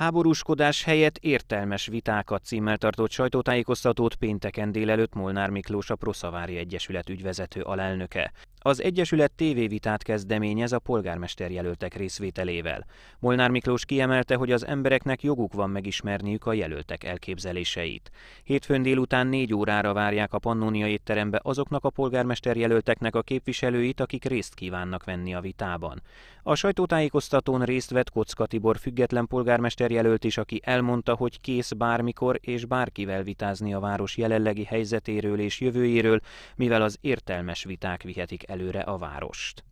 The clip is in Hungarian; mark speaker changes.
Speaker 1: Háborúskodás helyett értelmes vitákat címmel tartott sajtótájékoztatót pénteken délelőtt Molnár Miklós a Proszavári Egyesület ügyvezető alelnöke. Az Egyesület tévévitát kezdeményez a polgármester jelöltek részvételével. Molnár Miklós kiemelte, hogy az embereknek joguk van megismerniük a jelöltek elképzeléseit. Hétfőn délután négy órára várják a Pannonia étterembe azoknak a polgármester jelölteknek a képviselőit, akik részt kívánnak venni a vitában. A sajtótájékoztatón részt vett Kocka Tibor független polgármester jelölt is, aki elmondta, hogy kész bármikor és bárkivel vitázni a város jelenlegi helyzetéről és jövőjéről, mivel az értelmes viták vihetik előre a várost.